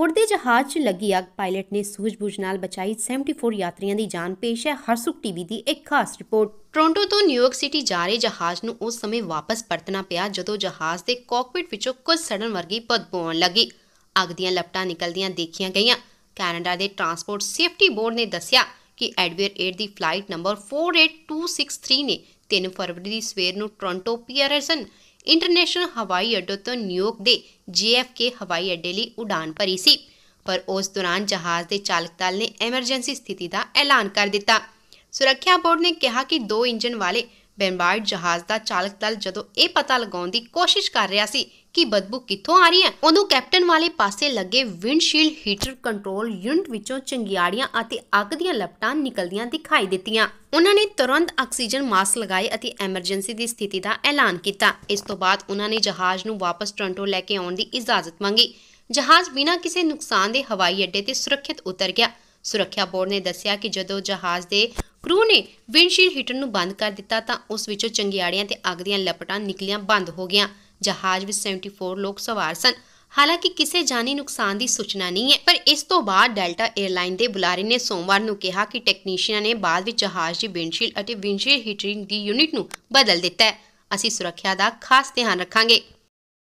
ਉੜਦੇ ਜਹਾਜ਼ 'ਚ ਲੱਗੀ ਅੱਗ ਪਾਇਲਟ ਨੇ ਸੂਝ-ਬੂਝ ਨਾਲ ਬਚਾਈ 74 ਯਾਤਰੀਆਂ ਦੀ ਜਾਨ ਪੇਸ਼ ਹੈ ਹਰਸੁਖ ਟੀਵੀ ਦੀ ਇੱਕ ਖਾਸ ਰਿਪੋਰਟ ਟੋਰਾਂਟੋ ਤੋਂ ਨਿਊਯਾਰਕ ਸਿਟੀ ਜਾ ਰਹੇ ਜਹਾਜ਼ ਨੂੰ ਉਸ ਸਮੇਂ ਵਾਪਸ ਪਰਤਣਾ ਪਿਆ ਜਦੋਂ ਜਹਾਜ਼ ਦੇ ਕਾਕਪਿਟ ਵਿੱਚੋਂ ਕੁਝ ਸੜਨ ਵਰਗੀ ਬਦਬੂ ਆਉਣ ਲੱਗੀ ਅੱਗ ਦੀਆਂ ਲਪਟਾਂ ਨਿਕਲਦੀਆਂ ਦੇਖੀਆਂ ਗਈਆਂ ਕੈਨੇਡਾ ਦੇ ਟਰਾਂਸਪੋਰਟ ਸੇਫਟੀ ਬੋਰਡ ਨੇ ਦੱਸਿਆ ਕਿ ਐਡਵੇਅਰ 8 ਦੀ ਫਲਾਈਟ ਨੰਬਰ 48263 ਨੇ 3 ਫਰਵਰੀ ਦੀ ਸਵੇਰ ਨੂੰ ਟੋਰਾਂਟੋ ਪੀਅਰਸਨ ਇੰਟਰਨੈਸ਼ਨਲ ਹਵਾਈ ਅੱਡੇ ਤੋਂ ਨਿਊਯਾਰਕ ਦੇ JFK ਹਵਾਈ ਅੱਡੇ ਲਈ ਉਡਾਨ ਭਰੀ ਸੀ ਪਰ ਉਸ ਦੌਰਾਨ ਜਹਾਜ਼ ਦੇ ਚਾਲਕ ਦਲ ਨੇ ਐਮਰਜੈਂਸੀ ਸਥਿਤੀ ਦਾ ਐਲਾਨ ਕਰ ਦਿੱਤਾ ਸੁਰੱਖਿਆ ਬੋਰਡ ਨੇ ਕਿਹਾ ਕਿ ਦੋ ਇੰਜਨ ਵਾਲੇ ਬੈਂਬਾਰਡ ਜਹਾਜ਼ ਦਾ ਚਾਲਕ ਦਲ ਜਦੋਂ ਇਹ ਪਤਾ ਲਗਾਉਣ ਦੀ ਕੋਸ਼ਿਸ਼ ਕਰ ਰਿਹਾ ਸੀ ਕਿ ਬਦਬੂ ਕਿੱਥੋਂ ਆ ਰਹੀ ਹੈ ਉਹਨੂੰ ਕੈਪਟਨ ਵਾਲੇ ਪਾਸੇ ਲੱਗੇ ਵਿੰਡਸ਼ੀਲਡ ਹੀਟਰ ਕੰਟਰੋਲ ਯੂਨਿਟ ਵਿੱਚੋਂ ਚੰਗਿਆੜੀਆਂ ਅਤੇ ਅੱਗ ਦੀਆਂ ਲਪਟਾਂ ਨਿਕਲਦੀਆਂ ਦਿਖਾਈ ਦਿੱਤੀਆਂ ਉਹਨਾਂ ਨੇ ਤੁਰੰਤ ਆਕਸੀਜਨ ਮਾਸਕ ਲਗਾਏ ਅਤੇ ਐਮਰਜੈਂਸੀ ਦੀ ਸਥਿਤੀ ਦਾ ਐਲਾਨ ਕੀਤਾ ਇਸ ਤੋਂ ਬਾਅਦ ਉਹਨਾਂ ਨੇ ਜਹਾਜ਼ ਨੂੰ ਵਾਪਸ ਟੋਰਾਂਟੋ ਲੈ ਕੇ ਆਉਣ ਦੀ ਇਜਾਜ਼ਤ ਮੰਗੀ ਜਹਾਜ਼ ਬਿਨਾਂ ਕਿਸੇ ਨੁਕਸਾਨ ਦੇ ਹਵਾਈ ਅੱਡੇ ਤੇ ਸੁਰੱਖਿਅਤ ਉਤਰ ਗਿਆ ਸੁਰੱਖਿਆ ਬੋਰਡ ਨੇ ਦੱਸਿਆ ਕਿ ਜਦੋਂ ਜਹਾਜ਼ ਦੇ ਕਰੂ ਨੇ ਵਿੰਡਸ਼ੀਲਡ ਹੀਟਰ ਨੂੰ ਬੰਦ ਕਰ ਦਿੱਤਾ ਤਾਂ ਉਸ ਵਿੱਚੋਂ ਚੰਗਿਆੜੀਆਂ ਤੇ ਅੱਗ ਦੀਆਂ ਲਪਟਾਂ ਨਿਕਲੀਆਂ ਬੰਦ ਹੋ ਗਈਆਂ ਜਹਾਜ਼ ਵਿੱਚ 74 ਲੋਕ ਸਵਾਰ ਸਨ ਹਾਲਾਂਕਿ ਕਿਸੇ ਜਾਨੀ ਨੁਕਸਾਨ ਦੀ ਸੂਚਨਾ ਨਹੀਂ ਹੈ ਪਰ ਇਸ ਤੋਂ ਬਾਅਦ ਡੈਲਟਾ 에ਅਰਲਾਈਨ ਦੇ ਬੁਲਾਰੇ ਨੇ ਸੋਮਵਾਰ ਨੂੰ ਕਿਹਾ ਕਿ ਟੈਕਨੀਸ਼ੀਅਨਾਂ ਨੇ ਬਾਅਦ ਵਿੱਚ ਜਹਾਜ਼ ਦੀ ਵਿੰਡਸ਼ੀਲਡ ਅਤੇ ਵਿੰਡਸ਼ੀਲਡ ਹੀਟਰਿੰਗ ਦੀ ਯੂਨਿਟ ਨੂੰ ਬਦਲ ਦਿੱਤਾ ਹੈ ਅਸੀਂ ਸੁਰੱਖਿਆ ਦਾ ਖਾਸ ਧਿਆਨ ਰੱਖਾਂਗੇ